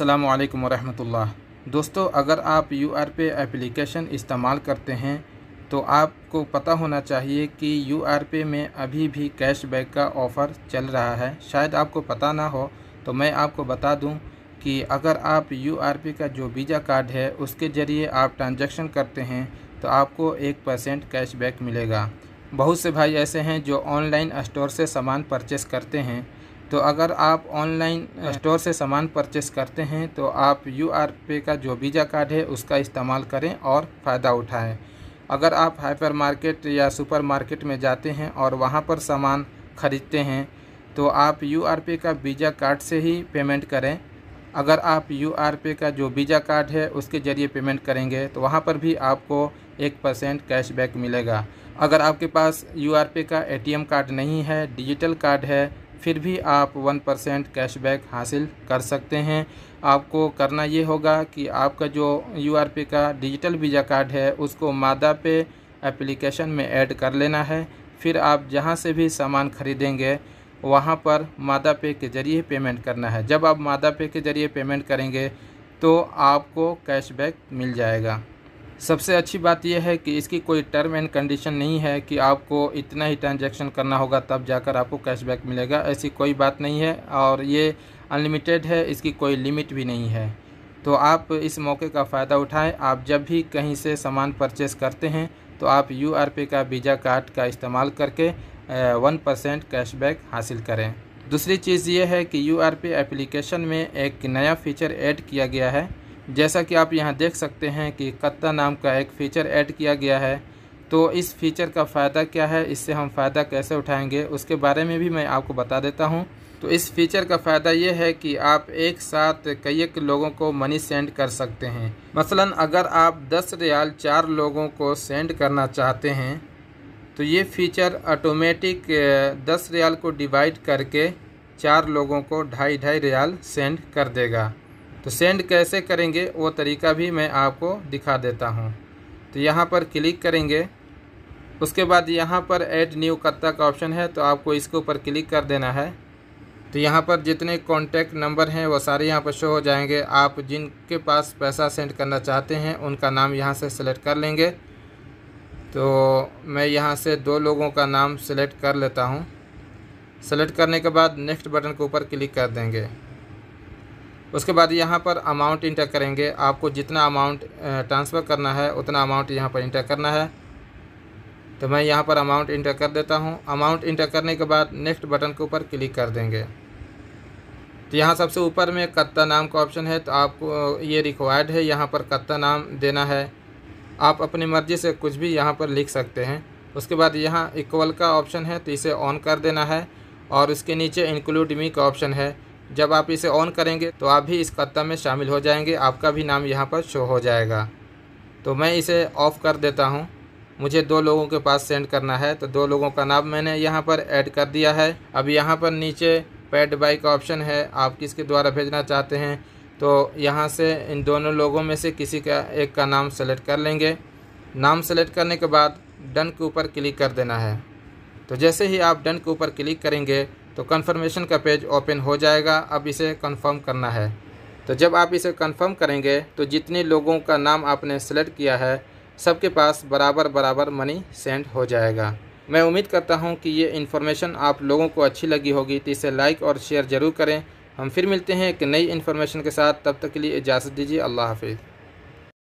अल्लाम वरहमतुल्लाह दोस्तों अगर आप यू आर पे एप्लीकेशन इस्तेमाल करते हैं तो आपको पता होना चाहिए कि यू आर पे में अभी भी कैशबैक का ऑफ़र चल रहा है शायद आपको पता ना हो तो मैं आपको बता दूं कि अगर आप यू आर पे का जो वीज़ा कार्ड है उसके ज़रिए आप ट्रांजैक्शन करते हैं तो आपको एक परसेंट बैक मिलेगा बहुत से भाई ऐसे हैं जो ऑनलाइन स्टोर से सामान परचेस करते हैं तो अगर आप ऑनलाइन हाँ। स्टोर से सामान परचेस करते हैं तो आप यू आर पे का जो वीज़ा कार्ड है उसका इस्तेमाल करें और फ़ायदा उठाएं अगर आप हाइपरमार्केट या सुपरमार्केट में जाते हैं और वहाँ पर सामान ख़रीदते हैं तो आप यू आर पे का वीज़ा कार्ड से ही पेमेंट करें अगर आप यू आर पे का जो वीज़ा कार्ड है उसके ज़रिए पेमेंट करेंगे तो वहाँ पर भी आपको एक परसेंट कैशबैक मिलेगा अगर आपके पास यू आर पे का ए टी एम कार्ड नहीं है डिजिटल कार्ड है फिर भी आप वन परसेंट कैशबैक हासिल कर सकते हैं आपको करना ये होगा कि आपका जो यू का डिजिटल वीज़ा कार्ड है उसको मादा पे एप्लीकेशन में ऐड कर लेना है फिर आप जहाँ से भी सामान ख़रीदेंगे वहाँ पर मादा पे के ज़रिए पेमेंट करना है जब आप मादा पे के ज़रिए पेमेंट करेंगे तो आपको कैशबैक मिल जाएगा सबसे अच्छी बात यह है कि इसकी कोई टर्म एंड कंडीशन नहीं है कि आपको इतना ही ट्रांजैक्शन करना होगा तब जाकर आपको कैशबैक मिलेगा ऐसी कोई बात नहीं है और ये अनलिमिटेड है इसकी कोई लिमिट भी नहीं है तो आप इस मौके का फ़ायदा उठाएं आप जब भी कहीं से सामान परचेस करते हैं तो आप यू का वीज़ा कार्ड का इस्तेमाल करके वन परसेंट कैशबैक हासिल करें दूसरी चीज़ ये है कि यू एप्लीकेशन में एक नया फीचर ऐड किया गया है जैसा कि आप यहाँ देख सकते हैं कि कत्ता नाम का एक फ़ीचर ऐड किया गया है तो इस फीचर का फ़ायदा क्या है इससे हम फ़ायदा कैसे उठाएंगे उसके बारे में भी मैं आपको बता देता हूँ तो इस फीचर का फ़ायदा ये है कि आप एक साथ कई एक लोगों को मनी सेंड कर सकते हैं मसलन अगर आप दस रियाल चार लोगों को सेंड करना चाहते हैं तो ये फ़ीचर ऑटोमेटिक दस रियाल को डिवाइड करके चार लोगों को ढाई ढाई रियाल सेंड कर देगा तो सेंड कैसे करेंगे वो तरीका भी मैं आपको दिखा देता हूँ तो यहाँ पर क्लिक करेंगे उसके बाद यहाँ पर ऐड न्यू कत्ता का ऑप्शन है तो आपको इसके ऊपर क्लिक कर देना है तो यहाँ पर जितने कॉन्टैक्ट नंबर हैं वो सारे यहाँ पर शो हो जाएंगे आप जिनके पास पैसा सेंड करना चाहते हैं उनका नाम यहाँ से सिलेक्ट कर लेंगे तो मैं यहाँ से दो लोगों का नाम सिलेक्ट कर लेता हूँ सेलेक्ट करने के बाद नेक्स्ट बटन के ऊपर क्लिक कर देंगे उसके बाद यहाँ पर अमाउंट इंटर करेंगे आपको जितना अमाउंट ट्रांसफ़र करना है उतना अमाउंट यहाँ पर इंटर करना है तो मैं यहाँ पर अमाउंट इंटर कर देता हूँ अमाउंट इंटर करने के बाद नेक्स्ट बटन के ऊपर क्लिक कर देंगे तो यहाँ सबसे ऊपर में कत्ता नाम का ऑप्शन है तो आपको ये रिक्वायर्ड है यहाँ पर कत्ता नाम देना है आप अपनी मर्ज़ी से कुछ भी यहाँ पर लिख सकते हैं उसके बाद यहाँ इक्वल का ऑप्शन है तो इसे ऑन कर देना है और उसके नीचे इंक्लूड मी का ऑप्शन है जब आप इसे ऑन करेंगे तो आप भी इस कत्ता में शामिल हो जाएंगे आपका भी नाम यहाँ पर शो हो जाएगा तो मैं इसे ऑफ़ कर देता हूँ मुझे दो लोगों के पास सेंड करना है तो दो लोगों का नाम मैंने यहाँ पर ऐड कर दिया है अब यहाँ पर नीचे पैड बाई का ऑप्शन है आप किसके द्वारा भेजना चाहते हैं तो यहाँ से इन दोनों लोगों में से किसी का एक का नाम सेलेक्ट कर लेंगे नाम सेलेक्ट करने के बाद डन के ऊपर क्लिक कर देना है तो जैसे ही आप डन के ऊपर क्लिक करेंगे तो कन्फर्मेशन का पेज ओपन हो जाएगा अब इसे कंफर्म करना है तो जब आप इसे कंफर्म करेंगे तो जितने लोगों का नाम आपने सेलेक्ट किया है सबके पास बराबर बराबर मनी सेंड हो जाएगा मैं उम्मीद करता हूं कि ये इन्फॉर्मेशन आप लोगों को अच्छी लगी होगी तो इसे लाइक और शेयर ज़रूर करें हम फिर मिलते हैं एक नई इन्फॉर्मेशन के साथ तब तक के लिए इजाज़त दीजिए अल्लाह हाफिज़